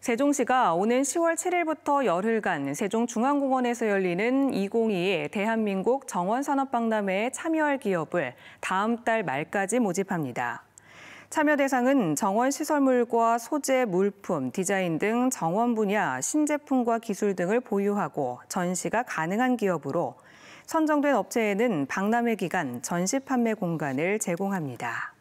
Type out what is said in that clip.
세종시가 오는 10월 7일부터 열흘간 세종중앙공원에서 열리는 2022 대한민국 정원산업박람회에 참여할 기업을 다음 달 말까지 모집합니다. 참여 대상은 정원 시설물과 소재, 물품, 디자인 등 정원 분야 신제품과 기술 등을 보유하고 전시가 가능한 기업으로 선정된 업체에는 박람회 기간 전시 판매 공간을 제공합니다.